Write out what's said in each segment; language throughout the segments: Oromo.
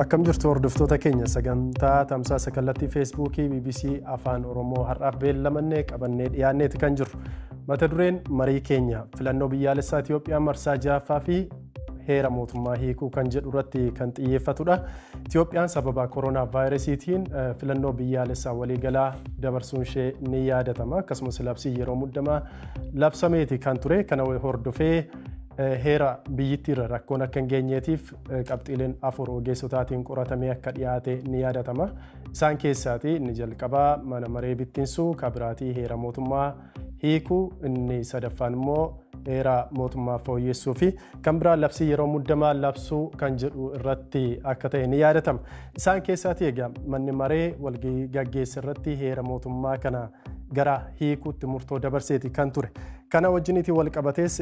Akkam jirtu hordoftoota keenya sagantaa tamsaasa kallattii feesbuukii BBC Afaan Oromoo har'aaf beellamannee qabannee dhiyaanneeti kan jiru Mata dureen marii keenya filannoo biyyaalessaa Itoophiyaa marsaa jaafaa fi heera mootummaa hiikuu kan jedhu irratti kan xiyyeeffatudha. Itoophiyaan sababa koronaa vaayirasiitiin eh, filannoo biyyaalessaa waliigalaa dabarsuun ishee ni yaadatama. Akkasumas yeroo muddamaa labsameeti kan ture kana hordofee Eh, heera biyyittiirra rakkoon akka hin geenyeetiif eh, qabxiileen afur ogeessotaatiin qoratamee akka dhiyaate ni yaadatama. Isaan keessaati inni jalqabaa mana maree bittinsuu kabiraatii heera mootummaa hiikuu inni sadaffaan immoo heera mootummaa fooyyessuu fi kan biraa labsii yeroo muddamaa labsuu kan jedhu irratti akka ta'e ni yaadatama. Isaan keessaati egaa manni maree walgaggeessa irratti heera mootummaa kana gara hiikuutti murtoo dabarseeti kan ture. Kana wajjinitti wal qabatees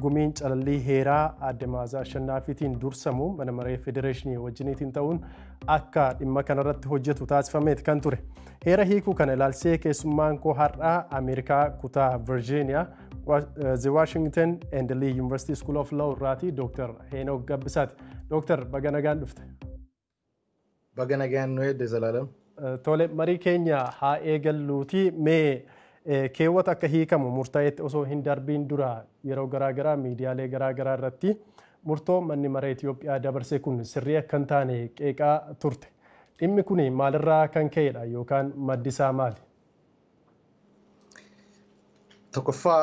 gumiin calallii heeraa adde Maazaa Ashannaafiitiin dursamu mana maree federeeshinii wajjiniitiin ta'uun akka dhimma kanarratti hojjetu taasifameet kan ture. Heera hiikuu kana ilaalsee keessummaan koo har'aa Ameerikaa kutaa Virginia The Washington and Lee University School of Law irraati Dr. Heenok Gabbisaati. Dr. Baga nagaan dhufte. Baganagaan nu hedde Zalaalam. Tole marii keenya haa eegalluuti mee Eh, keewwata akka hiikamu murtaa'eetti osoo hin darbiin dura yeroo garaagaraa miidiyaalee garaagaraa irratti murtoo manni mara Itoophiyaa dabarse kun sirrii akka hin taane qeeqaa turte. Dhimmi kun maalirraa kan ka'edha yookaan maddi isaa maali? Tokkoffaa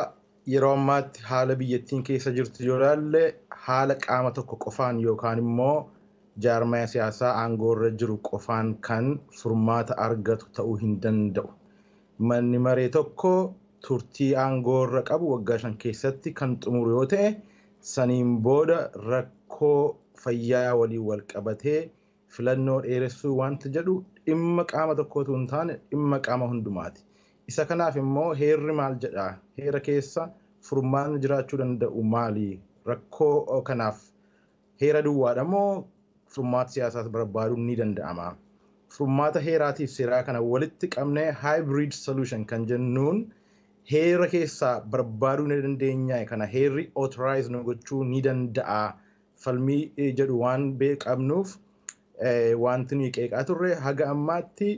yeroo ammaatti haala biyyattiin keessa jirtu yoo haala qaama tokko qofaan yookaan immoo jaarmaya siyaasaa aangoo irra jiru qofaan kan furmaata argatu ta'uu hin danda'u. manni maree tokko turtii aangoo irra qabu waggaa shan keessatti kan xumuru yoo ta'e saniin booda rakkoo fayyaa waliin wal qabatee filannoo dheeressuu wanta jedhu dhimma qaama tokkotu hin taane dhimma qaama hundumaati. Isa kanaaf immoo heerri maal jedha? heera keessa furmaanni jiraachuu danda'u maali rakkoo kanaaf heera duwwaadha moo furmaata siyaasaas barbaaduun ni danda'ama. furmaata heeraatiif seeraa kana walitti qabnee hybrid solution kan jennuun heera keessaa barbaaduu ni dandeenya kana heerri authorize nu gochuu ni danda'a falmii eh, jedhu waan beekamnuuf eh, wanti nuyi qeeqaa turre haga ammaatti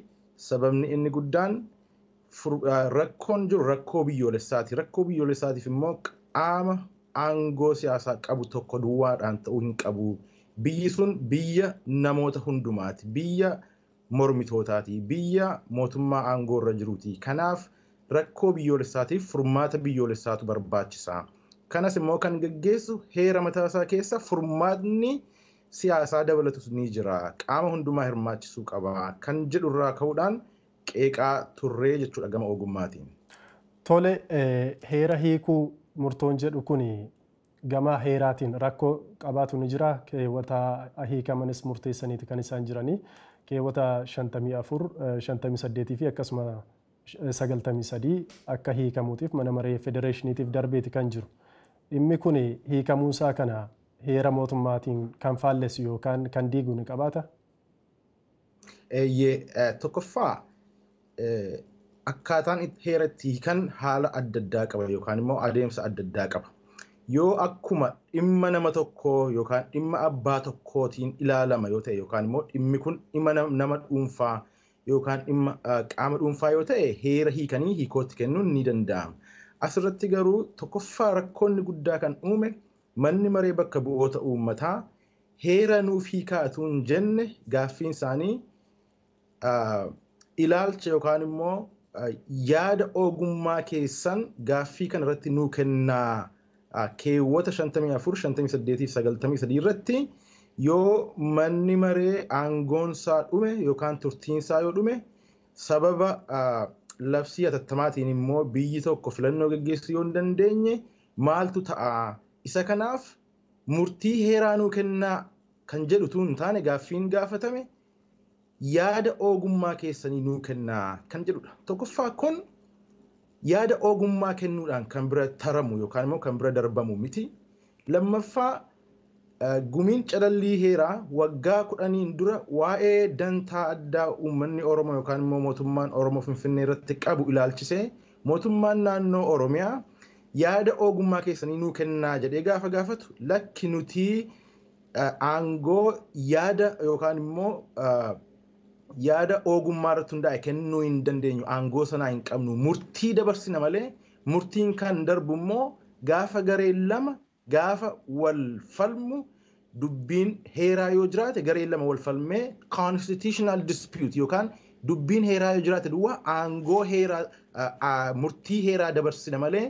sababni inni guddaan eh, rakkoon jiru rakkoo biyyoolessaati rakkoo biyyoolessaatiif immoo qaama aangoo siyaasaa qabu tokko duwwaadhaan ta'uu hin qabu biyyi sun biyya namoota hundumaati biyya. mormitootaati biyya mootummaa aangoo irra jiruuti kanaaf rakkoo biyyoolessaatiif furmaata biyyoolessaatu barbaachisa kanas immoo kan gaggeessu heera mataasaa keessa furmaatni siyaasaa dabalatu ni jira qaama hundumaa hirmaachisuu qaba kan jedhu irraa ka'uudhaan qeeqaa turree jechuudha gama ogummaatiin. Tole e, heera hiikuu murtoon jedhu kun gama heeraatiin rakkoo qabaatu ni jira keewwataa murteessaniiti kan isaan jiranii. keewwata 54, 58 fi akkasuma sadii akka hiikamuutiif mana maree federeeshiniitiif darbeeti kan jiru. Dhimmi kun hiikamuun isaa kana heera mootummaatiin kan faallessu yookaan kan diigu ni qabaata? Tokkoffaa akkaataan heeratti hiikan haala adda addaa qaba yookaan immoo adeemsa adda addaa qaba. yoo akkuma dhimma nama tokkoo yookaan dhimma abbaa tokkootiin ilaalama yoo ta'e yookaan immoo dhimmi kun dhimma nama dhuunfaa yookaan dhimma qaama dhuunfaa yoo ta'e heera hiikanii hiikootti kennuun ni danda'ama. Asirratti garuu tokkoffaa rakkoonni guddaa kan uume manni maree bakka bu'oota uummataa heera nuuf hiikaatuun jenne gaaffiin isaanii ilaalcha yookaan immoo yaada ogummaa keessan gaaffii kanarratti nuu kennaa. keewwata 54,58,9 irratti yoo manni maree aangoonsaa dhume yookaan turtiinsaa yoo dhume sababa labsii atattamaatiin immoo biyyi tokko filannoo gaggeessuu yoo hin dandeenye maaltu ta'a isa kanaaf murtii heeraa nuu kennaa kan jedhu tun taane gaaffiin gaafatame yaada oogummaa keessanii nuu kennaa kan jedhudha tokkoffaa kun. yaada ogummaa kennuudhaan kan bira taramu yookaan immoo kan bira darbamu miti. Lammaffaa gumiin calallii heeraa waggaa kudhaniin dura waa'ee dantaa addaa uummanni Oromoo yookaan immoo mootummaan Oromoo Finfinnee irratti qabu ilaalchisee mootummaan naannoo Oromiyaa yaada ogummaa keessanii nuu kennaa jedhee gaafa gaafatu lakki nuti aangoo yaada yookaan immoo yaada ogummaa irratti hundaa'e kennuu hin dandeenyu aangoo sanaa hin qabnu murtii dabarsina malee murtiin kan darbu immoo gaafa garee lama gaafa wal falmu dubbiin heeraa yoo jiraate garee lama wal falmee dubbiin heeraa yoo jiraate duwwaa aangoo murtii heeraa dabarsina malee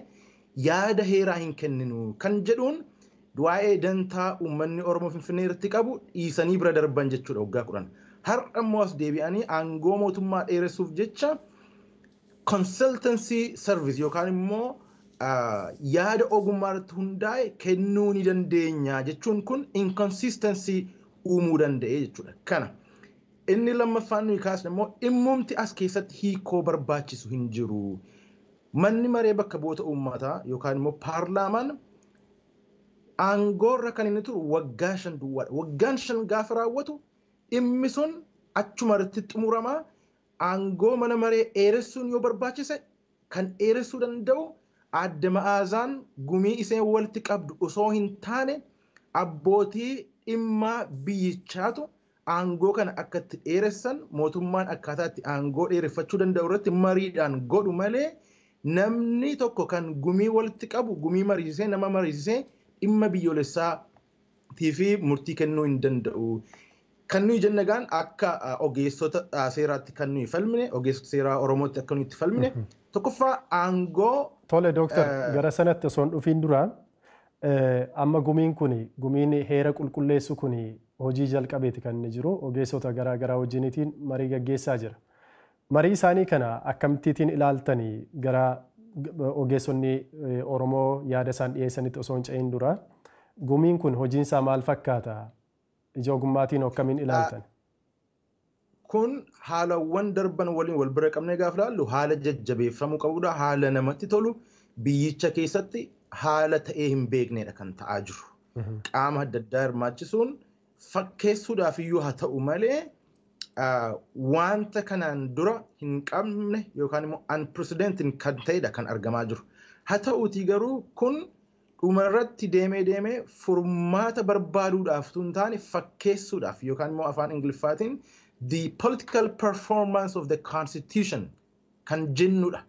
yaada heeraa hin kenninu kan jedhuun waa'ee dantaa uummanni Oromoo Finfinnee irratti qabu dhiisanii bira darban jechuudha waggaa kudhan. har'a immoo as deebi'anii aangoo mootummaa dheeressuuf jecha konsaltansii sarvis yookaan immoo yaada ogummaa irratti hundaa'e kennuu ni dandeenya jechuun kun inkonsistansii uumuu danda'e jechuudha kana. inni lammaffaan nuyi kaasne immoo dhimmumti as keessatti hiikoo barbaachisu hin jiru. Manni maree bakka boota uummataa yookaan immoo paarlaamaan aangoorra kan inni turu waggaa shan duwwaadha. Waggaan shan gaafa raawwatu dhimmi sun achuma irratti xumuramaa aangoo mana maree dheeressuun yoo barbaachise kan dheeressuu danda'u adda ma'aazaan gumii iseen walitti qabdu osoo hin taane abbootii dhimmaa biyyichaatu aangoo kana akka itti dheeressan mootummaan akkaataa itti aangoo dheereffachuu danda'u irratti mariidhaan godhu malee namni tokko kan gumii walitti qabu gumii mariisisee nama mariisisee dhimma biyyoolessaatiif murtii kennuu hin danda'u. Kan nuyi jenna egaan akka ogeessota seeraatti kan nuyi falmine ogeessota seeraa Oromootti akka nuyi itti falmine mhm. tokkoffaa aangoo. Tole gara sanatti osoo hin duraa amma gumiin gumiin heera qulqulleessu kun hojii jalqabeeti kan inni jiru ogeessota garaa garaa marii gaggeessaa jira. Marii isaanii kana akkamittiin ilaaltanii gara ogeessonni Oromoo yaada isaan dhiyeessanitti osoo hin dura gumiin kun hojiin isaa maal fakkaata? ija ogummaatiin akkamiin ilaaltan? Kun haalawwan darban waliin wal bira qabnee gaafa ilaallu haala jajjabeeffamuu qabudha. Haala namatti tolu biyyicha keessatti haala ta'ee hin beeknedha kan ta'aa jiru. Mhm. Qaama adda addaa hirmaachisuun fakkeessuudhaaf iyyuu haa ta'u malee wanta kanaan dura hin qabne yookaan immoo unprecedented kan ta'edha kan argamaa jiru. Haa ta'uutii garuu kun dhumarratti deemee deemee furmaata barbaaduudhaaf tun taane fakkeessuudhaaf yookaan immoo afaan ingiliffaatiin the political performance of the constitution kan jennudha.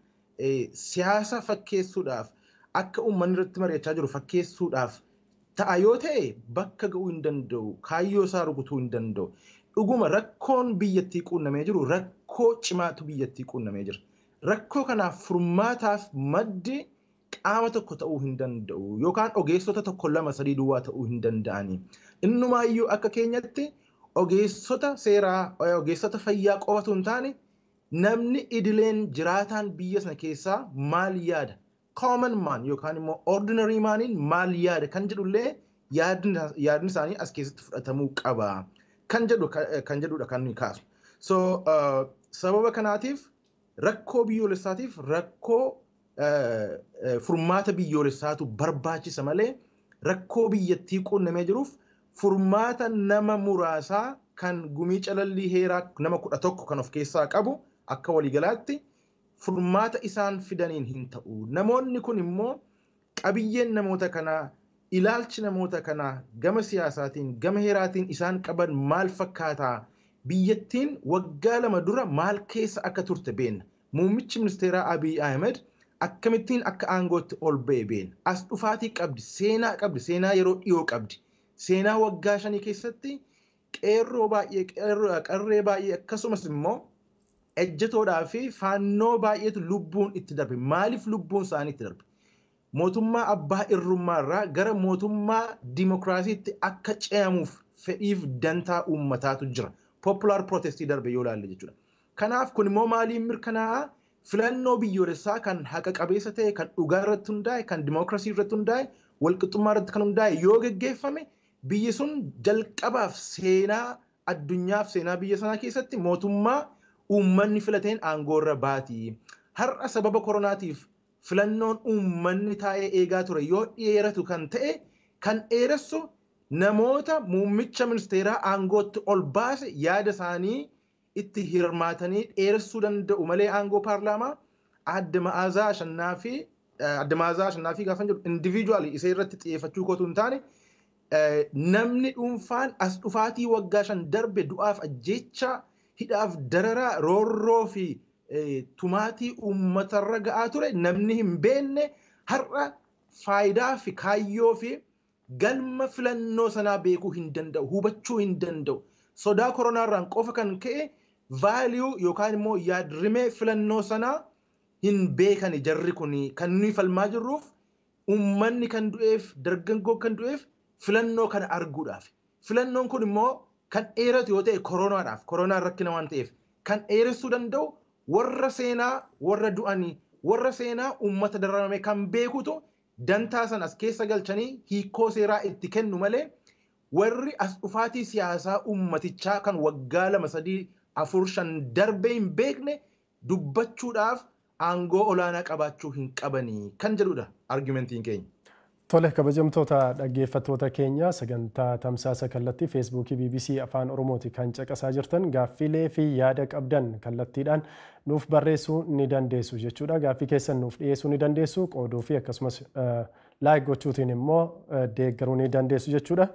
Siyaasa fakkeessuudhaaf akka uummanni irratti mari'achaa jiru fakkeessuudhaaf ta'a yoo ta'e bakka ga'uu hin danda'u kaayyoo isaa rukutuu hin danda'u. Dhuguma rakkoon biyyattii quunnamee jiru rakkoo cimaatu biyyattii quunnamee jira. Rakkoo kanaaf furmaataaf maddi. qaama tokko ta'uu hin danda'u yookaan ogeessota tokko lama sadii duwwaa ta'uu hin danda'ani. Innumaayyuu akka keenyatti ogeessota seeraa ogeessota fayyaa qofatu hin taane namni idileen jiraataan biyya sana keessaa maal yaada? Common man yookaan immoo ordinary maaniin maal yaada kan jedhullee yaadni isaanii as keessatti fudhatamuu qaba kan jedhudha kan kaasu. So uh, sababa kanaatiif rakkoo biyyoolessaatiif rakkoo Eh, eh, furmaata biyyoolessaatu barbaachisa malee rakkoo biyyattii quunnamee jiruuf furmaata nama muraasaa kan gumii calallii heeraa nama kudha tokko kan of keessaa qabu akka waliigalaatti furmaata isaan fidaniin hin ta'u. Namoonni kun immoo qabiyyeen namoota kanaa ilaalchi namoota kanaa gama siyaasaatiin gama heeraatiin isaan qaban maal fakkaataa? Biyyattiin waggaa lama dura maal keessa akka turte beenna. Muummichi ministeeraa Abiy Ahmed Akkamittiin akka aangootti ol ba'e As dhufaatii qabdi. Seenaa qabdi. Seenaa yeroo dhiyoo qabdi. Seenaa waggaa shanii keessatti qeerroo baay'ee qarree baay'ee akkasumas immoo ejjetoodhaa fi faannoo baay'eetu lubbuun itti darbe. Maaliif lubbuun isaanii itti darbe? Mootummaa abbaa irrummaarraa gara mootummaa dimokiraasiitti akka ce'amuuf fedhiif dantaa ummataatu jira. Populaar protestii darbe yoo jechuudha. Kanaaf kun immoo maaliin filannoo biyyoolessaa kan haqa qabeessa ta'e kan dhugaa irratti hundaa'e kan dimookiraasii irratti hundaa'e walqixxummaa irratti kan hundaa'e yoo gaggeeffame biyyi sun jalqabaaf seenaa addunyaaf seenaa biyya sanaa keessatti mootummaa uummanni filateen irra baati. Har'a sababa koronaatiif filannoon uummanni taa'ee eegaa ture yoo dheeratu kan ta'e kan dheeressu namoota muummicha ministeeraa aangootti ol baase yaada isaanii. itti hirmaatanii dheeressuu danda'u malee aangoo paarlaamaa adda ma'aazaa shannaa fi eh, adda ma'aazaa shannaa fi gaafa irratti xiyyeeffachuu kootu hin taane eh, namni dhuunfaan as dhufaatii waggaa shan darbe du'aaf ajjeechaa hidhaaf dararaa roorroo fi eh, tumaatii uummatarra ga'aa ture namni hin beekne har'a faayidaa fi kaayyoo fi galma filannoo sanaa beekuu hin danda'u hubachuu hin danda'u sodaa koronaarraan qofa kan ka'e vaaliyuu yookaan immoo yaad-rimee filannoo sanaa hin beekani jarri kun kan nuyi falmaa jirruuf uummanni kan du'eef dargaggoo kan du'eef filannoo kana arguudhaaf filannoon kun immoo kan dheeratu yoo ta'e koronaadhaaf koronaan rakkina waan ta'eef kan dheeressuu danda'u warra seenaa warra du'anii warra seenaa uummata dararame kan beekutu dantaa san as keessa galchanii hiikoo seeraa itti kennu malee warri as dhufaatii siyaasaa uummatichaa kan waggaa lama sadii afur shan darbee hin beekne dubbachuudhaaf aangoo olaanaa qabaachuu hin qabanii kan jedhudha argumentiin keenya. Tole kabajamtoota dhaggeeffattoota keenya sagantaa tamsaasa kallattii feesbuukii BBC afaan Oromooti kan caqasaa jirtan gaaffilee fi yaada qabdan kallattiidhaan nuuf barreessuu ni dandeessu jechuudha. Gaaffii keessan nuuf dhiyeessuu ni dandeessu qooduu fi akkasumas eh, laayik gochuutiin immoo eh, deeggaruu ni dandeessu jechuudha.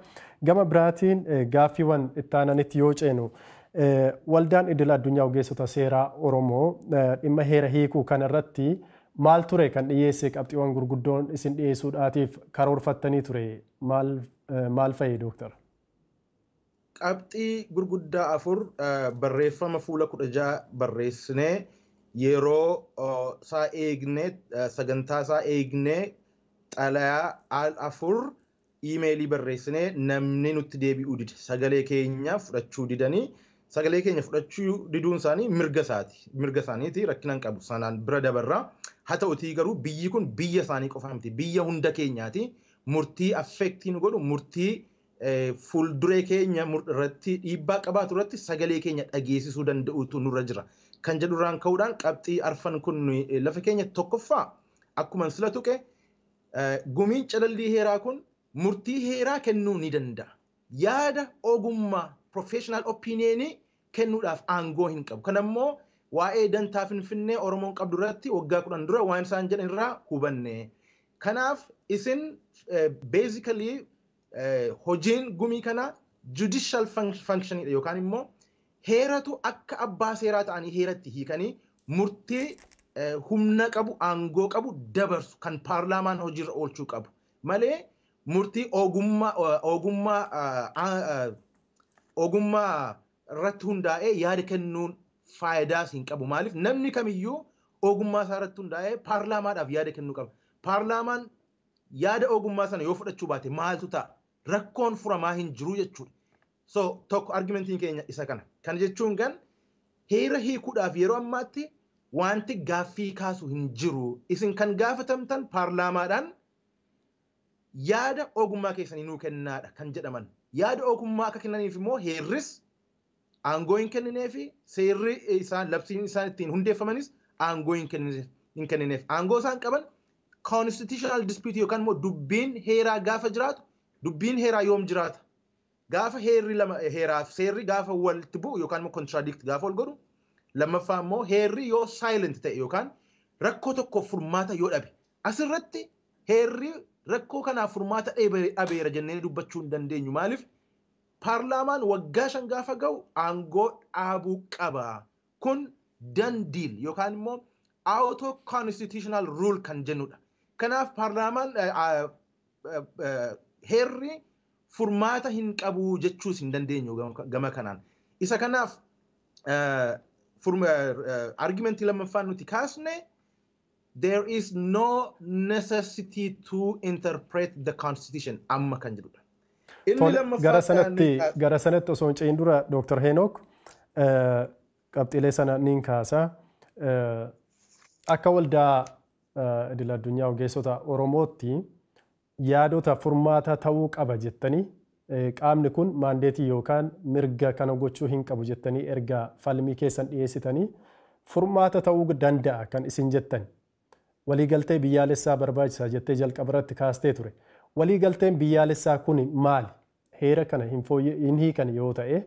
Gama biraatiin eh, gaaffiiwwan ittaananitti yoo ceenu Eh, waldaan idil addunyaa ogeessota seeraa Oromoo eh, dhimma heera hiikuu kanarratti maal ture kan dhiyeesse qabxiiwwan gurguddoon isin dhiyeessuudhaatiif karoorfattanii ture maal eh, fa'i dooktara? Qabxii gurguddaa afur barreeffama fuula kudha ja'a barreessinee yeroo isaa eegnee sagantaa isaa eegnee xalayaa al afur iimeelii barreessinee namni nutti deebi'u dide sagalee keenya fudhachuu didani sagalee keenya fudhachuu diduun isaanii mirga isaati. Mirga isaaniiti rakkinaan qabu. Sanaan bira dabarraa. Haa ta'utii garuu biyyi kun biyya isaanii qofa miti. Biyya hunda keenyaati. Murtii affeektiin godhu murtii e, fuulduree keenya irratti dhiibbaa qabaatu irratti sagalee keenya dhageessisuu danda'utu nurra jira. Kan jedhurraan ka'uudhaan qabxii arfan kun e, lafa keenya tokkoffaa akkuma sila tuqe e, gumiin calallii heeraa kun murtii heeraa kennuu ni danda'a. Yaada ogummaa professional opinion kennuudhaaf aangoo hin qabu. Kanammoo waa'ee dantaa Finfinnee Oromoon qabdu irratti waggaa kudhan dura waan isaan jedhan irraa hubanne. kanaf isin eh, eh, hojiin gumii kana judicial Function' yookaan immoo heeratu akka abbaa seeraa ta'anii heeratti hiikanii murtii eh, humna qabu aangoo qabu dabarsu kan hojii irra oolchuu qabu malee murtii ogummaa ogummaa ogummaa irratti hundaa'ee yaada kennuun faayidaas hin qabu. Maaliif namni kamiyyuu ogummaa isaa irratti hundaa'ee paarlaamaadhaaf yaada kennuu qaba. Paarlaamaan yaada ogummaa sana yoo fudhachuu baate maaltu ta'a? Rakkoon furamaa hin jiru jechuudha. So tokko argumentiin keenya isa kana. Kana jechuun gan heera hiikuudhaaf yeroo ammaatti wanti gaaffii kaasu hin jiru. Isin kan gaafatamtan paarlaamaadhaan yaada ogummaa keessanii nuu kennaadha kan jedhaman. Yaada ogummaa akka kennaniif immoo heerris aangoo hin kenninee fi seerri eh, isaan labsiin isaan ittiin hundeeffamanis aangoo hin kennineef. Aangoo isaan qaban constitutional dispute yookaan immoo dubbiin heeraa gaafa jiraatu dubbiin heeraa yoom jiraata? Gaafa heerri lama heeraaf eh, seerri gaafa walitti bu'u yookaan immoo contradict gaafa ol godhu lammaffaa immoo heerri yoo silent ta'e yookaan rakkoo tokkoof furmaata yoo dhabe asirratti heerri rakkoo kanaaf furmaata dhabeera jennee dubbachuu hin dandeenyu maaliif? paarlaamaan waggaa shan gaafa ga'u aangoo dhaabuu qaba kun dandiil yookaan immoo auto constitutional rule kan jennudha kanaaf paarlaamaan heerri furmaata hin qabu jechuus hin dandeenyu gama kanaan isa kanaaf argumentii lammaffaan nuti kaasne there is no necessity to interpret the constitution amma kan jedhudha Gara sanatti gara sanatti osoo hin dura Dr. Henook eh, qabxiilee niin eh, akka waldaa eh, idil-addunyaa ogeessota Oromootti yaadota furmaata ta'uu qaba jettanii qaamni kun maandeetii yookaan mirga kana gochuu hin qabu jettanii erga falmii keessan dhiyeessitanii furmaata ta'uu danda'a kan isin jettan waliigaltee biyyaalessaa barbaachisaa jettee jalqaba kaastee ture. Walii waliigalteen biyyaalessaa kun maal Heera kana hin hiikan yoo ta'e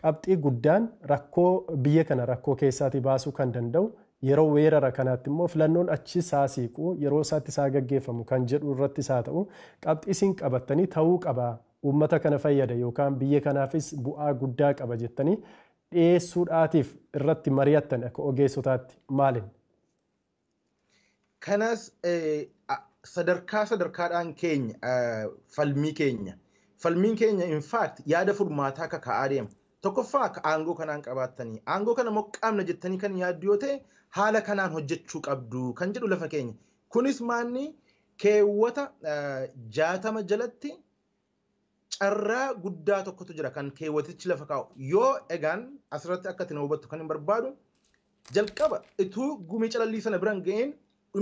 qabxii guddaan rakkoo biyya kana rakkoo keessaatii baasuu kan danda'u yeroo weerara kanaatti immoo filannoon achi isaa siiqu yeroo isaatti isaa gaggeeffamu kan jedhu irratti isaa ta'u qabxii isin qabattanii ta'uu qaba uummata kana fayyada yookaan biyya kanaafis bu'aa guddaa qaba jettanii dhiyeessuudhaatiif irratti mari'attan akka ogeessotaatti maalin? Kanas eh, sadarkaa sadarkaadhaan keenya eh, falmii keenya falmiin keenya in fact yaada furmaataa kaka'aa deema tokkoffaa aangoo kanaan qabaattanii aangoo kana moqqaamna jettanii kan yaaddu yoo ta'e haala kanaan hojjechuu qabdu kan jedhu lafa keenya kunis maanni keewwata eh, jaatama jalatti carraa guddaa tokkotu jira kan keewwatichi lafa kaa'u yoo egaan asirratti akka itti hubattu kan hin barbaadu jalqaba ituu gumii calallii sana biraan ga'een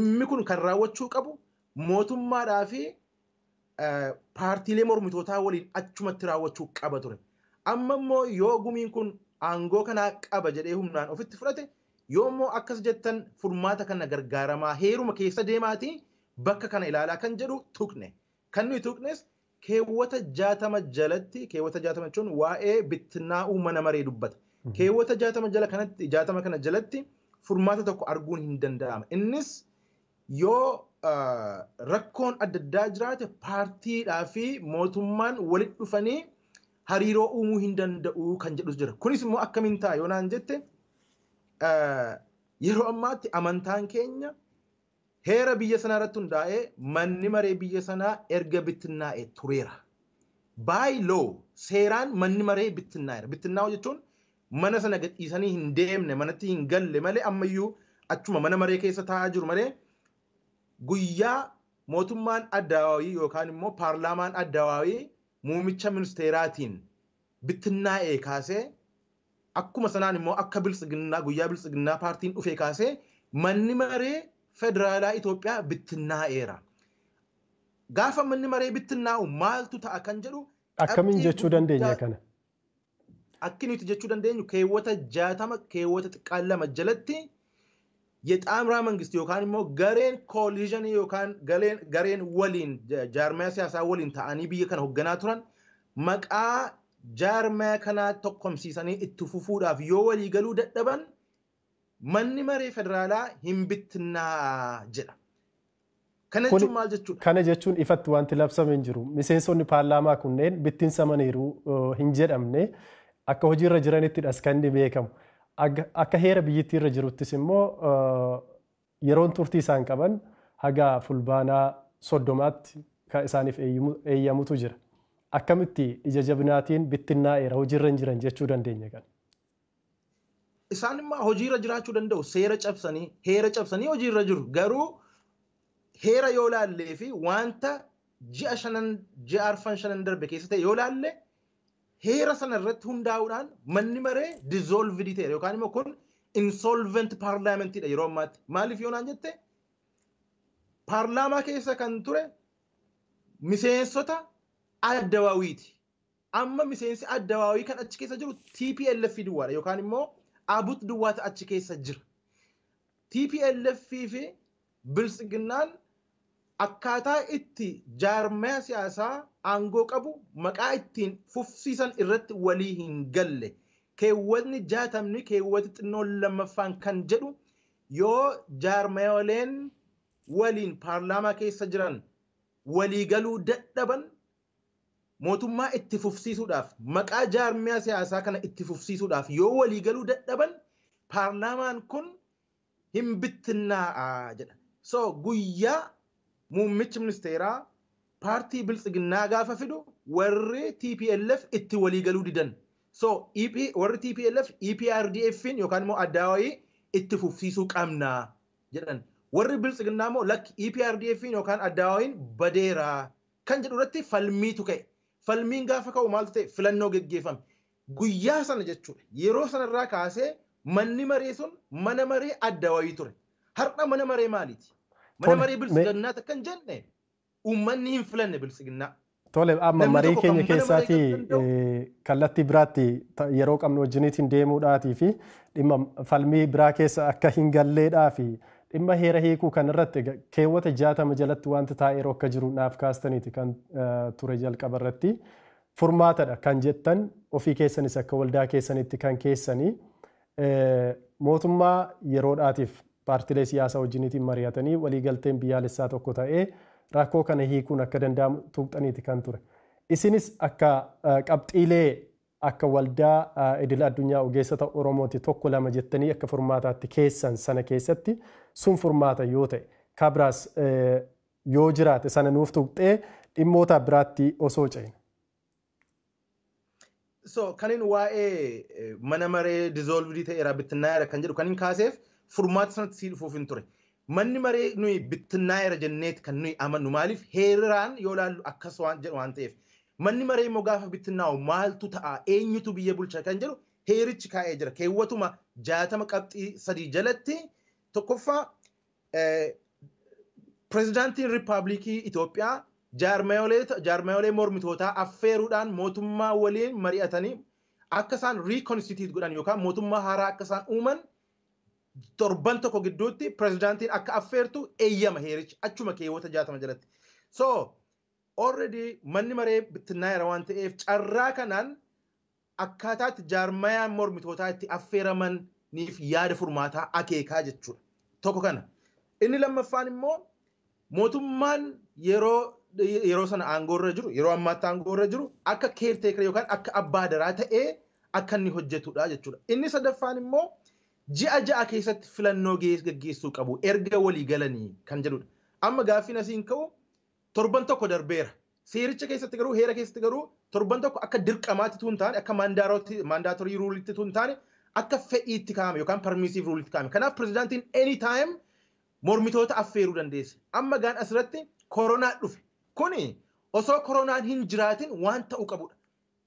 dhimmi kun kan raawwachuu qabu mootummaadhaa fi paartiilee mormitootaa waliin achumatti raawwachuu qaba ture. Amma immoo yoo gumiin kun aangoo kanaa qaba jedhee humnaan ofitti fudhate yoo immoo akkas jettan furmaata kana gargaaramaa heeruma keessa deemaatii bakka kana ilaalaa kan jedhu tuqne. Kan nuyi tuqnes keewwata jaatama jalatti keewwata jaatama jechuun waa'ee maree dubbata. Mhm. Keewwata jaatama jala kanatti jaatama kana jalatti furmaata tokko arguun hin danda'ama. Innis yoo Uh, rakkoon adda addaa jiraate paartiidhaa fi mootummaan walitti dhufanii hariiroo uumuu hin danda'u kan jedhus jira. Kunis immoo akkamiin ta'a yoo naan jette uh, yeroo ammaatti amantaan keenya heera biyya sanaa irratti hundaa'ee manni maree biyya sanaa erga bittinnaa'e tureera. Baayiloo seeraan manni maree bittinnaa'eera. Bittinnaa'u mana sana gadhiisanii hin deemne manatti hin galle malee ammayyuu achuma mana maree keessa taa'aa jiru malee. guyyaa mootummaan addawaawii yookaan immoo paarlaamaan addawaawii muumicha ministeeraatiin bittinnaa'ee kaasee akkuma sanaan immoo akka biltsiginnaa guyyaa biltsiginnaa paartiin dhufee kaasee manni maree federaalaa Itoophiyaa bittinnaa'eera. Gaafa manni maree bittinnaa'u maaltu ta'a kan jedhu. Akkamiin jechuu dandeenya nuti jechuu dandeenyu keewwata jaatama keewwata xiqqaan lama jalatti Yaxaamraa mangistii yookaan immoo gareen kooliizhinii yookaan gareen waliin jaarmaya siyaasaa waliin ta'anii biyya kana hoogganaa turan maqaa jaarmaya kanaa tokkomsiisanii itti fufuudhaaf yoo walii galuu dadhaban manni maree federaalaa hin bittinnaa jedha. Kana jechuun maal jechuudha? Kana jechuun ifatti wanti labsame hin jiru. Miseensonni paarlaamaa kunneen bittinsa maniiru hin jedhamne akka hojiirra jiranittiidhas kan beekamu. akka heera biyyattii jiruttis immoo uh, yeroon turtii isaan qaban haga fulbaanaa soddomaatti kan isaaniif eeyyamutu jira. Akkamitti ija jabinaatiin bittinnaa'eera hojiirra hin jiran jechuu dandeenya kan. Isaan immoo hojiirra jiraachuu danda'u seera cabsanii heera cabsanii hojiirra jiru garuu heera yoo laallee fi wanta ji'a shanan arfan shanan darbe keessatti yoo laalle heera sana irratti hundaa'uudhaan manni maree dizoolvidii ta'e yookaan immoo kun insolvent paarlaamentiidha yeroo ammaatti. Maaliif yoo naan jette paarlaamaa keessa kan ture miseensota addawaawiiti. Amma miseensi addawaawii kan achi keessa jiru TPLF duwwaadha yookaan immoo abut duwwaata achi keessa jira. TPLF fi biltsiginnaan akkaataa itti jaarmaya siyaasaa aangoo qabu maqaa ittiin fufsiisan irratti walii hin galle keewwatni jaatamni keewwati xinnoo lammaffaan kan jedhu yoo jaarmayoleen waliin paarlaamaa keessa jiran waliigaluu dadhaban mootummaa itti fufsiisuudhaaf maqaa jaarmiyaa siyaasaa kana itti fufsiisuudhaaf yoo waliigaluu dadhaban paarlaamaan kun hin bittinnaa'a jedha. So guyyaa muummichi ministeeraa paartii biltsiginnaa gaafa fidu warri TPLF itti waliigaluu didan. So e warri TPLF EPRDF'n yookaan immoo addaawayii itti fufsiisuu qabna jedhan. Warri biltsiginnaa immoo lakki EPRDF'n yookaan addaawayiin badeera kan jedhu irratti falmiitu ka'e. Falmiin gaafa ka'u maaltu ta'e filannoo geggeeffame. Guyyaa sana jechuudha. Yeroo sanarraa kaasee manni maree sun mana maree addaawayii ture. Har'a mana maree maaliiti? Mana maree biltsiginnaati kan jenne. uummanni hin filanne bilisiginnaa. Tole amma marii keenya keessaatii eh, kallattii biraatti yeroo qabnu wajjiniitiin deemuudhaatii fi dhimma falmii biraa keessa akka hin galleedhaa fi dhimma heera hiikuu kan irratti keewwata jaatama jalatti wanti taa'eeroo akka jiruudhaaf kaastaniiti kan eh, ture jalqaba irratti furmaatadha kan jettan ofii keessanis akka waldaa keessanitti kan keessanii eh, mootummaa yeroodhaatiif paartilee siyaasaa wajjiniitiin mari'atanii waliigalteen biyyaalessaa tokko ta'ee. rakkoo kana hiikuun akka danda'amu tuuqxaniiti kan ture. Isinis akka qabxiilee akka waldaa idil addunyaa ogeessota Oromooti tokko lama jettanii akka furmaataatti keessan sana keessatti sun furmaata yoo ta'e kabraas yoo jiraate sana nuuf tuqxee dhimmoota biraatti osoo ce'ina. So kanin waa'ee mana maree kan jedhu kaaseef sii dhufuuf hin ture. Manni maree nuyi bittinnaa'eera jenneeti kan nuyi amannu maaliif heeraan yoo ilaallu akkas waan ta'eef manni maree immoo gaafa bittinnaa'u maaltu ta'a eenyutu biyya bulcha kan jedhu heerichi kaa'ee jira keewwatuma jaatama qabxii sadii jalatti tokkofaa eh, pirezidaantiin riippaabilikii Itoophiyaa jaarmayolee mormitootaa affeeruudhaan mootummaa waliin mari'atanii akka isaan riikonstituut godhan yookaan mootummaa haaraa akka isaan uuman torban tokko gidduutti pirezidaantiin akka affeertu eeyyama heerichi achuma keewwata jaatama jalatti. So already manni maree bittinnaa jira waan ta'eef carraa kanaan akkaataatti jaarmayaan mormitootaa itti affeeramaniif yaada furmaataa akeekaa jechuudha. Tokko kana. Inni lammaffaan immoo mootummaan yeroo yeroo sana irra jiru yeroo ammaatti aangoorra jiru akka keerteekara yookaan akka abbaa daraa ta'ee akka inni hojjetudha jechuudha. Inni sadaffaan immoo ji'a ja'a keessatti filannoo gaggeessuu qabu erga walii galanii kan dha. Amma gaaffin asiin ka'u torban tokko darbeera. Seericha keessatti garuu heera keessatti garuu torban tokko akka dirqamaatti tun taane akka maandaatorii ruulitti tun taane akka fe'iitti kaa'ame yookaan parmiisiif ruulitti kaa'ame. Kanaaf anytime mormitoota affeeruu dandeesse. Amma gaan asirratti koronaa dhufe. Kuni osoo koronaan hin jiraatin waan ta'uu qabudha.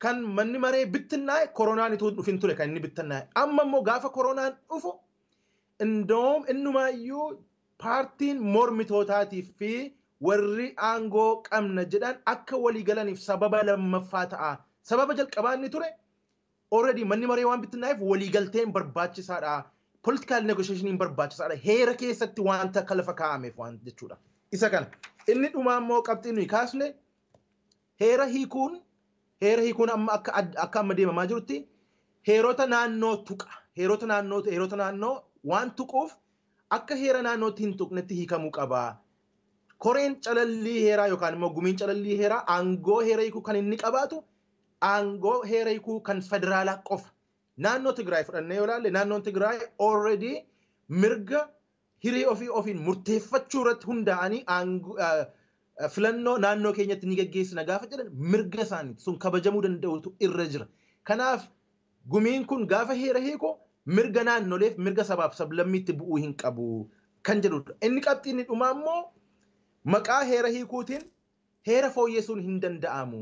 kan manni maree bittinnaa'e koronaan itoo dhufin ture kan inni bittinnaa'e amma immoo gaafa koronaan dhufu indoom innumaa iyyuu paartiin mormitootaatii fi warri aangoo qabna jedhan akka walii galaniif sababa lammaffaa ta'a sababa jalqabaa inni ture already manni maree waan bittinnaa'eef walii galteen barbaachisaadha political negotiationiin barbaachisaadha heera keessatti wanta kalafa kaa'ameef waan jechuudha isa kana inni dhumaa immoo qabxii nuyi kaasne heera hiikuun heerri kun akka amma deemamaa jirutti heerota naannoo tuqa heerota naannoo waan tuquuf akka heera naannootti hin tuqnetti hiikamuu qaba. Koreen calallii heeraa yookaan immoo gumiin calallii heeraa aangoo heera hiikuu kan inni qabaatu aangoo heera hiikuu kan federaalaa qofa. Naannoo Tigraay fudhannee yoo ilaalle naannoon already mirga hirii ofii ofiin murteeffachuu irratti hundaa'anii filannoo naannoo keenyatti ni gaggeessina gaafa jedhan mirga isaanii sun kabajamuu danda'utu irra jira. Kanaaf gumiin kun gaafa heera hiiko mirga naannoleef mirga sabaaf sablammiitti bu'uu hin qabu kan jedhudha. Inni qabxiin dhumaa immoo maqaa heera hiikuutiin heera fooyyessuun hin danda'amu.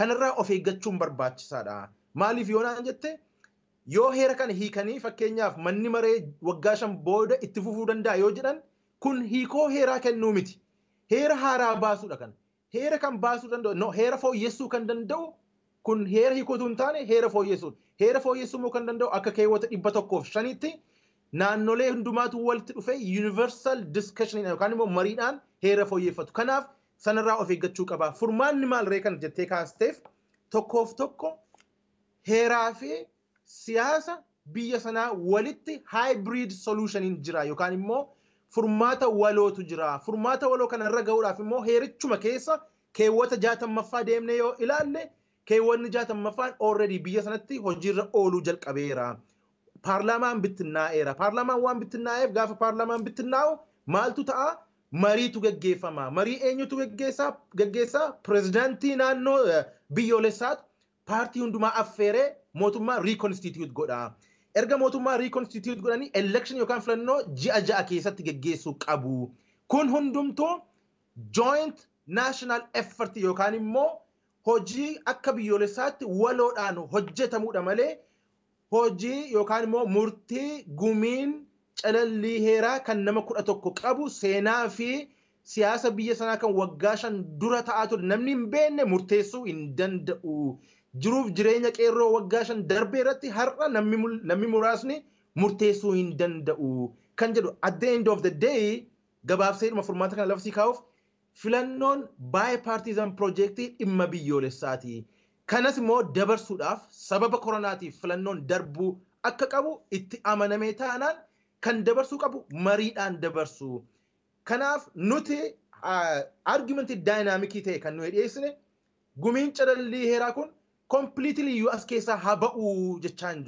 Kanarraa of eeggachuun barbaachisaadha. Maaliif yoonaan jette yoo heera kan hiikanii fakkeenyaaf manni maree waggaa shan booda itti fufuu danda'a yoo jedhan kun hiikoo heeraa kennuu miti. heera haaraa baasuudha kan heera kan baasuu danda'u no heera fooyyessuu kan danda'u kun heera hiikuutu hin taane heera fooyyessuudha heera fooyyessuu kan danda'u akka keewwata dhibba tokkoof shanitti naannolee hundumaatu walitti dhufee yuuniversal diskashiniin yookaan immoo mariidhaan heera fooyyeffatu kanaaf sanarraa of eeggachuu qaba furmaanni maal ree kan jettee kaasteef tokkoof tokko heeraa fi siyaasa biyya sanaa walitti haayibiriid soluushaniin jira yookaan immoo. furmaata walootu jira. Furmaata waloo irra gahuudhaaf immoo heerichuma keessa keewwata jaatammaffaa deemnee yoo ilaalle keewwanni jaatammaffaan biyya sanatti hojiirra ooluu jalqabeera. Paarlaamaan bittinnaa'eera. Paarlaamaan waan bittinnaa'eef gaafa paarlaamaan bittinnaa'u maaltu ta'a? Mariitu gaggeeffama. Marii eenyutu gaggeessaa? Pireezidaantii naannoo eh, biyyoolessaatu paartii hundumaa affeere mootummaa riikonstituut godha. erga mootummaa riikonstituut godhanii elekshin yookaan filannoo ji'a ja'a keessatti geggeessuu qabu. Kun hundumtu joint national effort yookaan immoo hojii akka biyyoolessaatti waloodhaan hojjetamudha malee hojii yookaan immoo murtii gumiin calallii heeraa kan nama kudha tokko qabu seenaa fi siyaasa biyya sanaa kan waggaa shan dura ta'aa ture namni hin beenne murteessuu hin danda'u. jiruuf jireenya qeerroo waggaa shan darbee irratti har'a namni muraasni murteessuu hin danda'u kan jedhu at the end of the day gabaabsee dhuma furmaata kana lafasii kaa'uuf filannoon baay'eepaartiizan piroojeektii dhimma biyyoolessaati. Kanas immoo dabarsuudhaaf sababa koronaatiif filannoon darbuu akka qabu itti amanamee taanaan kan dabarsuu qabu mariidhaan dabarsu. Kanaaf nuti argumentii daayinaamikii ta'e kan nuyi dhiyeessine gumiin carallii heeraa kun completely iyyuu as keessa haa ba'uu jechaa hin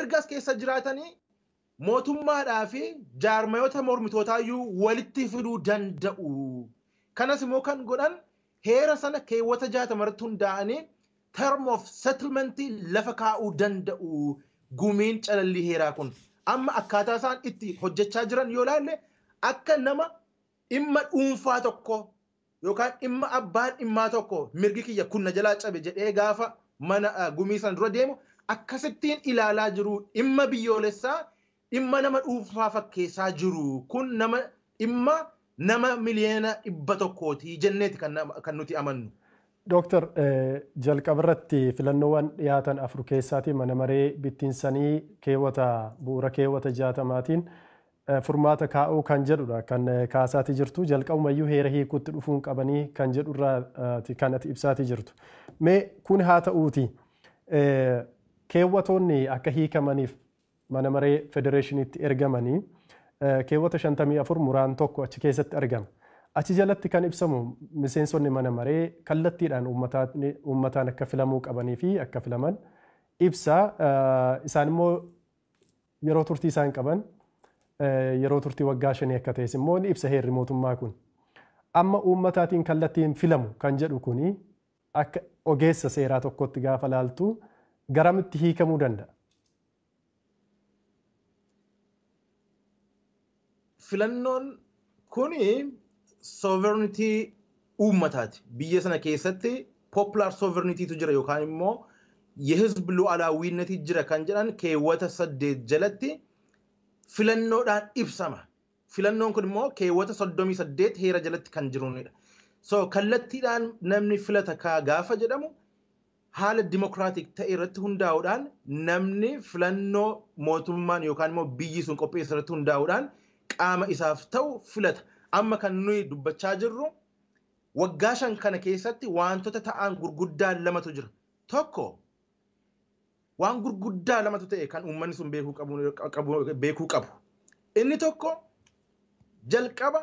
Erga as keessa jiraatanii mootummaadhaa fi jaarmayoota walitti fiduu danda'u. Kanas immoo kan godhan heera sana keewwata irratti hundaa'anii term of settlement lafa kaa'uu danda'u gumiin calallii heeraa kun. Amma akkaataa isaan itti hojjechaa jiran yoo laalle akka nama dhimma dhuunfaa tokko yookaan dhimma abbaan dhimmaa tokko mirgi kiyya kunna jalaa cabe jedhee gaafa mana gumii dura deemu akkasittiin ilaalaa jiru dhimma biyyoolessaa dhimma nama dhuunfaa fakkeessaa jiru kun nama dhimma nama miliyoona dhibba tokkooti jenneeti kan nuti amannu. Dooktar jalqabarratti filannoowwan dhiyaatan afur keessaatiin mana maree bittinsanii keewwata bu'uura keewwata jaatamaatiin. furmaata kaa'uu kan jedhudha kan eh, kaasaatii jirtu jalqabumayyuu heera hiikuutti dhufuun qabanii kan jedhurraati eh, kan ati ibsaatii jirtu. Mee kun haa ta'uuti eh, keewwatoonni akka hiikamaniif mana maree federeeshiniitti ergamanii keewwata shantamii muraan tokko achi keessatti argama. Achi jalatti kan ibsamu miseensonni mana maree kallattiidhaan uummataan akka filamuu qabanii fi akka filaman ibsaa isaan immoo yeroo turtii isaan qaban Eh, yeroo turtii waggaa shanii akka ta'es ibsa heerri mootummaa kun. Amma uummataatiin kallattiin filamu kan jedhu kuni akka ogeessa seeraa tokkotti gaafa laaltu garamitti hiikamuu danda'a? Filannoon kuni sovereenitii uummataati. Biyya sana keessatti popular sovereeniitiitu jira yookaan immoo የህዝብ ሉዓላዊነት ጅረ ከንጀራን ከወተ ሰዴት jalatti. filannoodhaan ibsama. Filannoon kun immoo keewwata soddomii saddeet heera jalatti kan jirudha. So kallattiidhaan namni filata kaa gaafa jedhamu haala dimookiraatik ta'e irratti hundaa'uudhaan namni filannoo mootummaan yookaan immoo biyyi sun qopheesse irratti hundaa'uudhaan qaama isaaf ta'u filata. Amma kan nuyi dubbachaa jirru waggaa shan kana keessatti wantoota ta'an gurguddaan lamatu jira. Tokko waan gurguddaa lamatu ta'e kan uummanni sun beekuu qabu. Inni tokko jalqaba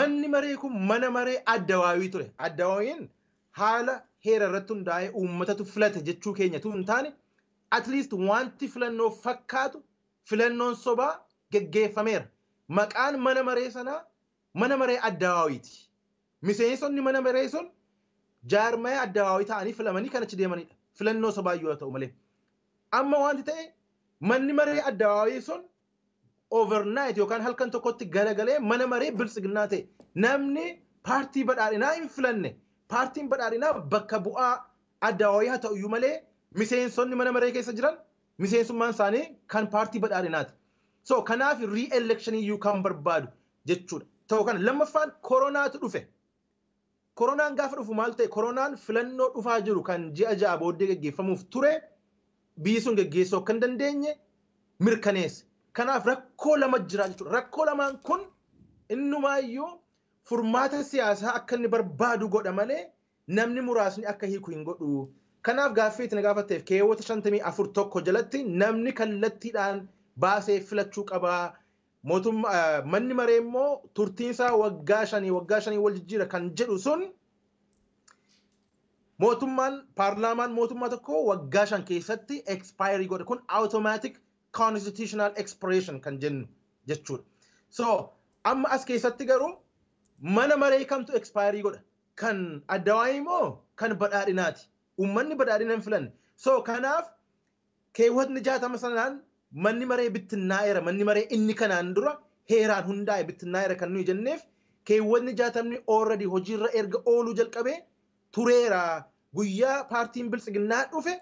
manni maree kun mana maree addawaawii ture. Addawaawiin haala heera irratti hundaa'ee uummatatu filate jechuu keenya tun taane at wanti filannoo fakkaatu filannoon sobaa gaggeeffameera. Maqaan mana maree sanaa mana maree addawaawiiti. Miseensonni mana maree sun jaarmee addawaawii ta'anii filamanii kan achi deemanidha. Filannoo sobaa iyyuu ta'u malee. amma wanti ta'e manni maree addawaawii sun overnight yookaan halkan tokkotti galagalee mana maree biltsignaa ta'e namni paartii badhaadhinaa hin filanne paartiin badhaadhinaa bakka bu'aa addawaawii haa ta'uyyuu malee miseensonni mana maree keessa jiran miseensummaan isaanii kan paartii badhaadhinaati. So kanaaf re-election iyyuu kan barbaadu jechuudha. Ta'u kana lammaffaan koronaatu dhufe. Koronaan gaafa dhufu maal ta'e koronaan filannoo dhufaa jiru kan ji'a ja'a booddee gaggeeffamuuf ture. biisuun geggeessuu akka hin dandeenye mirkanes Kanaaf rakkoo lama jira jechuudha. Rakkoo lamaan kun innumaayyuu furmaata siyaasaa akka inni barbaadu godha malee namni muraasni akka hiiku hin godhu. Kanaaf gaaffii itti na gaafatteef keewwata shantamii tokko jalatti namni kallattiidhaan baasee filachuu qabaa. Mootummaa manni maree immoo turtiin isaa waggaa shanii waggaa shanii wal jijjiira kan jedhu sun mootummaan paarlaamaan mootummaa tokko waggaa shan keessatti expire godha kun automatic constitutional expiration kan jennu jechuudha. So amma as keessatti garuu mana maree kamtu expire godha kan adda immoo kan badhaadhinaati uummanni badhaadhina hin filanne. So kanaaf keewwatni jaatama sanaan manni maree bittinnaa'eera manni maree inni kanaan dura heeraan hundaa'e bittinnaa'eera kan nuyi jenneef keewwatni jaatamni already hojiirra erga ooluu jalqabee. tureera guyyaa paartiin biltsiginnaa dhufe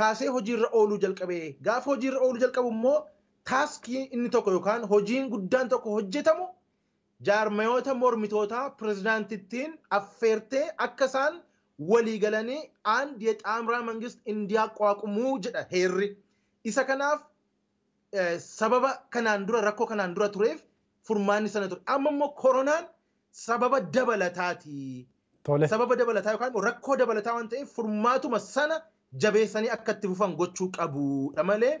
kaasee hojiirra ooluu jalqabee gaafa hojiirra ooluu jalqabu taaskii inni tokko yookaan hojiin guddaan tokko hojjetamu jaarmayoota mormitootaa pirezidaantittiin affeertee akka isaan walii galanii aan yeexaamraa indiyaa qaaqumuu jedha heerri isa kanaaf e, sababa kanaan dura rakkoo kanaan dura tureef furmaanni sana ture amma koronaan sababa dabalataati Sababa dabalataa yookaan rakkoo dabalataa waan ta'eef furmaatuma sana jabeessanii akka itti fufan gochuu qabudha malee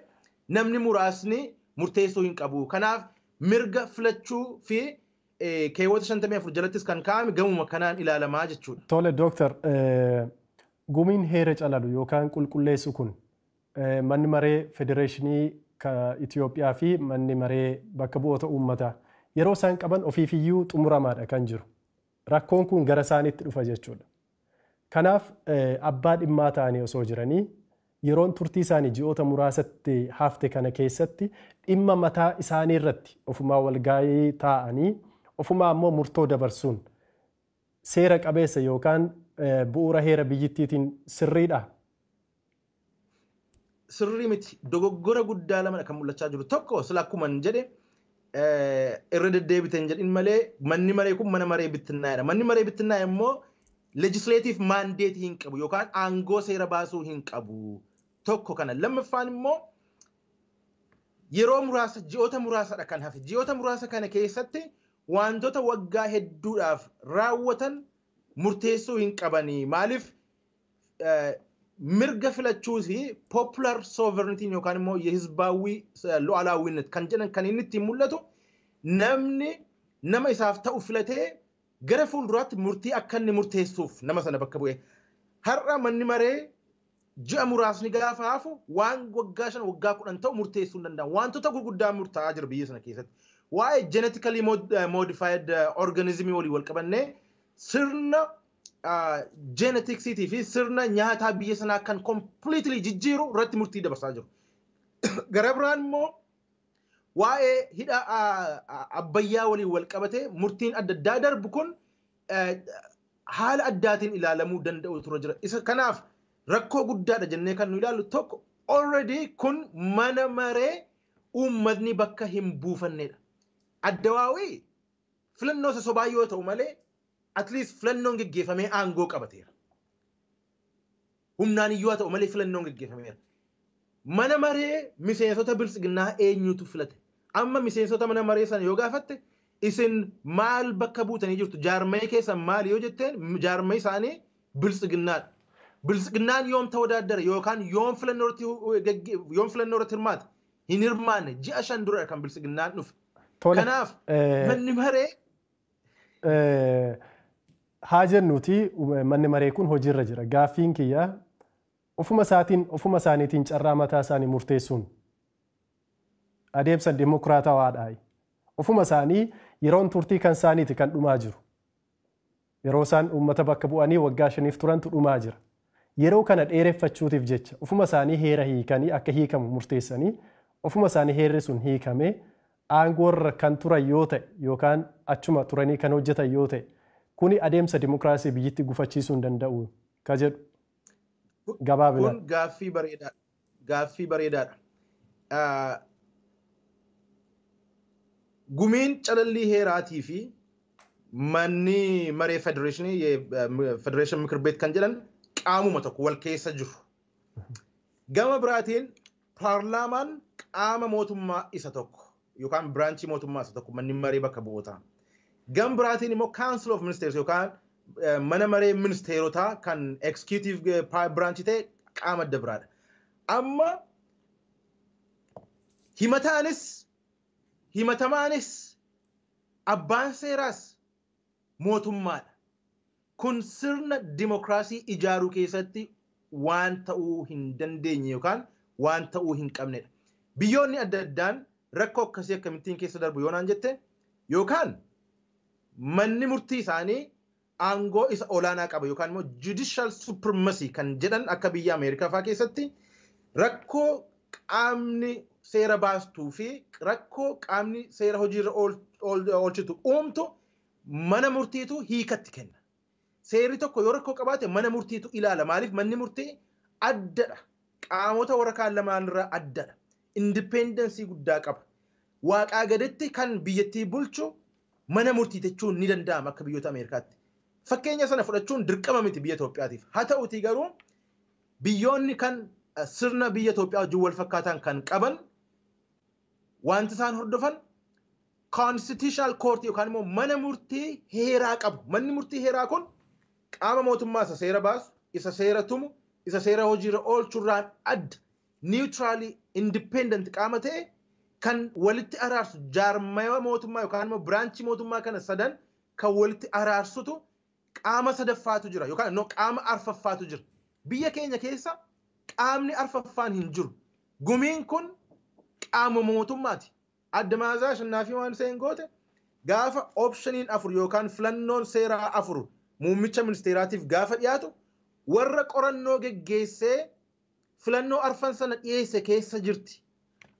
namni muraasni murteessuu hin qabu. Kanaaf mirga filachuu fi e, keewwata 54 jalattis kan ka'ame gamuma kanaan ilaalamaa jechuudha. Tole dooktar e, gumiin heera calalu yookaan qulqulleessu kun e, manni maree federeeshinii Itoophiyaa fi manni maree bakka bu'oota uummataa yeroo isaan qaban ofiifiyyuu xumuramaadha kan jiru. rakkoon kun gara isaaniitti dhufa jechuudha. Kanaaf eh, abbaa dhimmaa ta'anii osoo jiranii yeroon turtii isaanii ji'oota muraasatti hafte kana keessatti dhimma mataa isaanii irratti ofumaa walgaa'ii taa'anii ofumaa ammoo murtoo dabarsuun seera qabeessa yookaan eh, bu'uura heera biyyittiitiin sirriidha. Sirrii miti dogoggora guddaa lama kan mul'achaa jiru tokko sila jedhe irra deddeebiteen jedhin malee manni maree kun mana maree bittinnaa'edha. Manni maree bittinnaa immoo legislative mandate hin qabu yookaan aangoo seera baasuu hin qabu tokko kana. Lammaffaan immoo yeroo muraasa ji'oota muraasadha kan hafe. Ji'oota muraasa kana keessatti wantoota waggaa hedduudhaaf raawwatan murteessuu hin qabanii. Maaliif mirga filachuu fi popular sovereignty yookaan immoo hizbaawwii eh, lo'alaawwinet kan jedhan kan inni ittiin mul'atu namni nama isaaf ta'u filatee gara fuulduraatti murtii akka inni murteessuuf nama sana bakka bu'e. har'a manni maree ji'a muraasni gaafa haafu waan waggaa shan waggaa kudhan ta'u murteessuu hin danda'an wantoota gurguddaa murtaa'aa jira biyya sana keessatti waa'ee genetically eh, modified eh, organism walii wal qabannee sirna jeenetiksiitii ah, fi sirna nyaataa biyya sanaa kan kompiliitilii jijjiiru irratti murtii dabarsaa jiru. Gara biraan immoo waa'ee hidha ah, ah, abbayyaa waliin wal qabatee murtiin adda addaa darbu kun eh, haala addaatiin ilaalamuu danda'u tura jira. Isa kanaaf rakkoo guddaadha jennee kan nu ilaallu tokko already kun mana maree uummatni bakka hin buufannedha. Addawaawii filannoo sosobaa yoo ta'u malee at least filannoon gaggeeffamee aangoo qabateera. Humnaan iyyuu haa ta'u malee filannoon gaggeeffameera Mana maree miseensota biltsiginaa eenyutu filate? Amma miseensota mana maree sana yoo gaafatte isin maal bakka buutanii jirtu? Jaarmanii keessan maal yoo jetteen jaarmanii isaanii bilisiginnaadha. Bilisiginnaan yoom ta'uu daaddara yookaan eh, yoom filannoo irratti hirmaate hin hirmaanne ji'a shan dura kan bilisiginnaan dhufe. Kanaaf eh, manni maree. Eh, haa jennuuti manni maree kun hojiirra jira gaaffiin kiyya ofuma isaatiin ofuma isaaniitiin carraa mataa isaanii murteessuun adeemsan dimokiraatawaadha ofuma isaanii yeroon turtii kan isaaniiti kan dhumaa jiru yeroo isaan uummata bakka bu'anii waggaa shaniif turantu dhumaa jira yeroo kana dheereffachuutiif jecha ofuma isaanii heera hiikanii akka hiikamu murteessanii ofuma isaanii heerri sun hiikame aangoorra kan turan yoo ta'e yookaan achuma turanii kan hojjetan yoo ta'e kuni adeemsa dimokiraasii biyyatti gufachiisuu hin danda'u ka jedhu. Gabaabila. Kun gaaffii bareedaadha. Gaaffii bareedaadha. Gumiin calallii heeraatii fi manni maree federeeshinii federeeshin mikir kan jedhan qaamuma tokko wal keessa jiru. Gama biraatiin paarlaamaan qaama mootummaa isa tokko yookaan biraanchii mootummaa isa tokko manni maree bakka bu'oota. Gan biraatiin immoo Council of Ministers yookaan eh, mana maree ministeerotaa kan Executive eh, Branch ta'e qaama adda biraadha. Amma himataanis himatamaanis abbaan seeraas mootummaadha. Kun sirna dimookiraasii ijaaruu keessatti waan ta'uu hin dandeenye yookaan waan ta'uu hin qabnedha. Biyyoonni adda addaan rakkoo akkasii akkamittiin keessa darbu yoonaan jette yookaan manni murtii isaanii aangoo isa olaanaa qaba yookaan immoo judicial supremacy kan jedhan akka biyya Ameerikaa fa'aa keessatti rakkoo qaamni seera baastuu fi rakkoo qaamni seera hojiirra oolchitu uumtu mana murtiitu hiikatti kenna. Seerri tokko yoo rakkoo qabaate mana murtiitu ilaala. Maaliif manni murtii addadha. Qaamota wara kaan lamaanirraa addadha. Indipendensii guddaa qaba. Waaqaa gadetti kan biyyattii bulchu mana murtii jechuun ni danda'ama akka biyyoota Ameerikaatti. Fakkeenya sana fudhachuun dirqama miti biyya Itoophiyaatiif. Haa ta'utii garuu biyyoonni kan eh, sirna biyya Itoophiyaa wajjin wal fakkaataan kan qaban wanti isaan hordofan constitutional court yookaan immoo mana murtii heeraa qabu. Manni murtii heeraa kun qaama mootummaa isa seera baasu, isa seera tumu, isa seera hojiirra irraan adda niwutiraalii indipendent qaama ta'e kan walitti araarsu jaarmaya mootummaa yookaan immoo biraanchii mootummaa kana sadan kan walitti araarsutu qaama sadaffaatu jira yookaan immoo qaama arfaffaatu jira. Biyya keenya keessa qaamni arfaffaan hin jiru. Gumiin kun qaama mootummaati. Adda Maazaa Shannaafii waan seen goote gaafa oopshaniin afur yookaan filannoon seeraa afur muummicha ministeeraatiif gaafa dhiyaatu warra qorannoo geggeessee filannoo arfan sana dhiyeesse keessa jirti.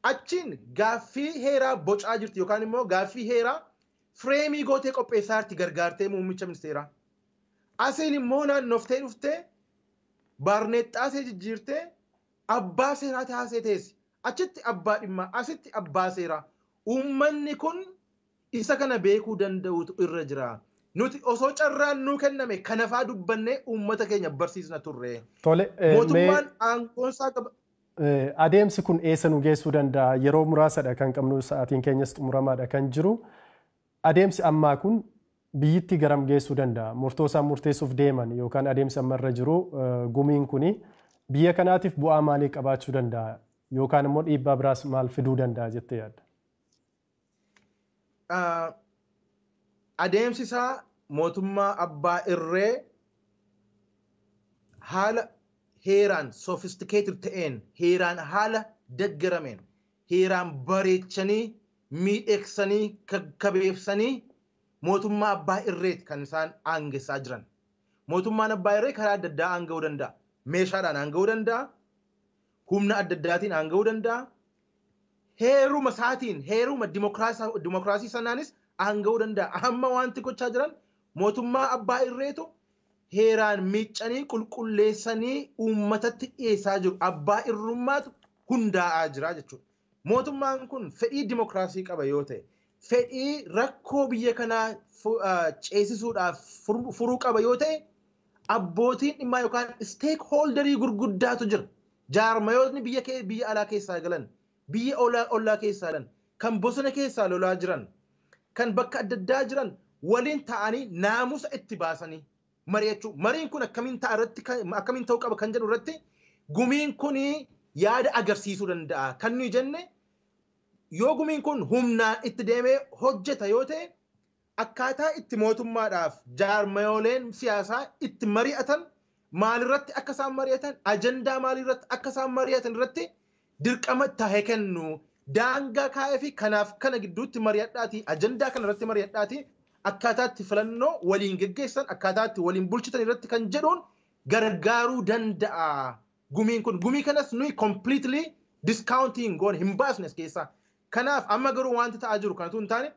achiin gaaffii heeraa bocaa jirti yookaan immoo gaaffii heeraa fireemii gootee qopheessaa gargaartee muummicha ministeera. Asiin immoo naannoftee dhuftee baarneexxaa see jijjiirtee abbaa seeraa taasee teessi. Achitti abbaa dhimmaa asitti abbaa seeraa. Uummanni kun isa kana beekuu danda'utu irra jira. Nuti osoo carraan nuu kenname kanafaa dubbannee uummata keenya barsiisna turre. Eh, Mootummaan aangoonsaa qaba. Eh, adeemsi kun eessa nu geessuu danda'a? Yeroo muraasadha kan qabnu sa'aatiin keenyas xumuramaadha kan jiru. Adeemsi ammaa kun biyyitti garam geessuu danda'a? Murtoo murteessuuf deeman yookaan adeemsi irra jiru eh, gumiin kun biyya kanaatiif bu'aa maalii qabaachuu danda'a? Yookaan immoo dhiibbaa biraas maal fiduu danda'a jettee yaadda? Ah, mootummaa abbaa irree haala heeraan sofistikeetir ta'een heeraan haala daggarameen heeraan bareechanii miidheeksanii kabeebsanii mootummaa abbaa irreeti kan isaan aangessaa jiran. Mootummaan abbaa irree karaa adda addaa aanga'uu danda'a. Meeshaadhaan aanga'uu danda'a. Humna adda addaatiin aanga'uu danda'a. Heeruma isaatiin heeruma dimokiraasii sanaanis aanga'uu danda'a. Amma wanti gochaa jiran mootummaa abbaa irreetu heeraan miiccanii qulqulleessanii uummatatti dhiyeessaa jiru abbaa irrummaatu hundaa'aa jira jechuudha. Mootummaan kun fedhii dimookiraasii qaba yoo ta'e fedhii rakkoo biyya kanaa ceesisuudhaaf furuu qaba yoo ta'e abbootiin dhimmaa yookaan isteek hooldarii gurguddaatu jira. Jaarmayootni biyya alaa keessaa galan, biyya olaa keessaa galan, kan bosona keessaa lolaa jiran, kan bakka adda addaa jiran waliin ta'anii naamusa itti baasanii marii Mariin kun akkamiin ta'a ta'uu qaba kan jedhu irratti gumiin kun yaada agarsiisuu danda'a. Kan nuyi jenne yoo gumiin kun humnaan itti deemee hojjeta yoo ta'e akkaataa itti mootummaadhaaf jaarmayooleen siyaasaa itti mari'atan maalirratti akkasaan mari'atan ajandaa maalirratti akka mari'atan irratti dirqama tahee kennu daangaa kaa'ee fi kanaaf kana gidduutti mari'adhaatii ajandaa kana mari'adhaatii akkaataatti filannoo waliin geggeessan akkaataatti waliin bulchitan irratti kan jedhuun gargaaruu danda'a gumiin kun gumii kanas nuyi completely discounting goone hin baasne as keessaa kanaaf amma garuu wanti ta'aa jiru kanatu hin taane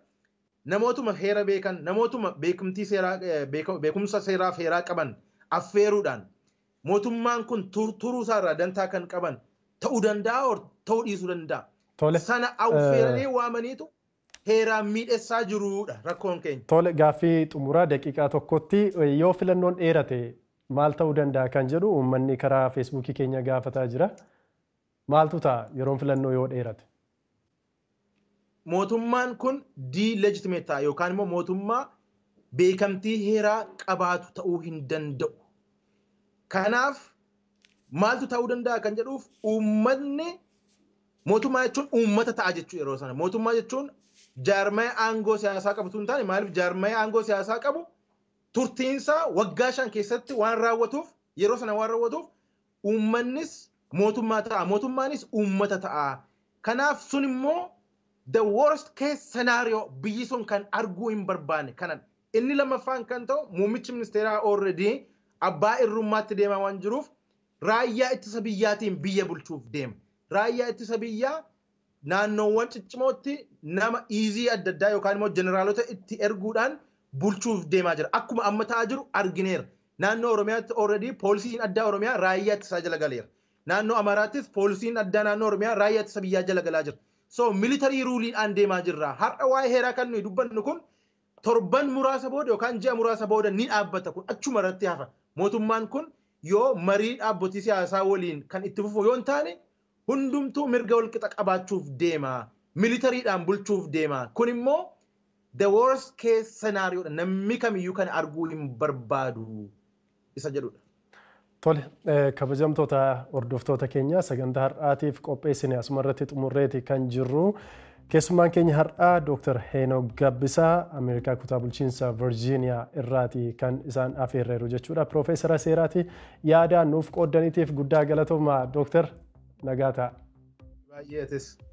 namootuma heera beekan namootuma beekumtii seeraa eh, beekumsa seeraaf heeraa qaban affeeruudhaan mootummaan kun turuu isaarraa dantaa kan qaban ta'uu danda'a ta'uu dhiisuu danda'a sana affeeranii eh, waamaniitu heeraan miidhessaa jirudha rakkoon keenya. Tole gaaffii xumuraa daqiiqaa tokkotti eh, yoo filannoon dheerate maal ta'uu danda'a kan jedhu uummanni karaa feesbuukii keenya gaafataa jira. Maaltu ta'a yeroon filannoo yoo dheerate? Mootummaan kun diileejitimeet ta'a yookaan immoo mootummaa beekamtii heeraa qabaatu ta'uu hin danda'u. Kanaaf maaltu ta'uu danda'a kan jedhuuf uummanni mootummaa jechuun uummata ta'a jechuu yeroo sana mootummaa jechuun jaarmaya aangoo siyaasaa qabu hin taane maaliif jaarmaya aangoo siyaasaa qabu turtiinsaa waggaa shan keessatti waan raawwatuuf yeroo sana waan raawwatuuf uummannis mootummaa ta'a mootummaanis uummata ta'a. Kanaaf sun immoo the worst case scenario biyyi sun kan arguu hin barbaanne kanan inni lammaffaan kan ta'u muummichi ministeeraa already abbaa irrummaatti deemaa waan jiruuf raayyaa ittisa biyyaatiin biyya bulchuuf deema. Raayyaa ittisa biyyaa naannoowwan ciccimootti nama iizii adda addaa yookaan immoo jeneraalota itti erguudhaan bulchuuf deemaa jira. Akkuma amma ta'aa jiru argineera. Naannoo Oromiyaatti already poolisiin addaa Oromiyaa raayyaa ittisa jala galeera. Naannoo Amaaraattis poolisiin addaa naannoo Oromiyaa raayyaa ittisa biyyaa jala galaa jira. So militarii ruuliidhaan deemaa jirra. Har'a waa'ee heeraa kan nuyi dubbannu kun torban muraasa booda yookaan ji'a muraasa booda ni dhaabbata kun achuma irratti hafa. Mootummaan kun yoo marii dhaabbotii siyaasaa waliin kan itti fufu yoo hin hundumtuu mirga walqixa qabaachuuf deema. militariidhaan bulchuuf deema. Kun immoo the worst case scenario dha. Namni kamiyyuu kan arguu hin barbaadu isa jedhudha. Tole eh, kabajamtoota hordoftoota keenya sagantaa har'aatiif qopheessine asumarratti xumurreeti kan jirru. Keessummaan keenya har'aa Dr. Heenok Gabbisaa Ameerikaa kutaa bulchiinsa Virginia irraati kan isaan afeerreeru jechuudha. Piroofeesara Seeraati yaadaan nuuf qoodaniitiif guddaa galatooma Dr. Nagaa ta'a.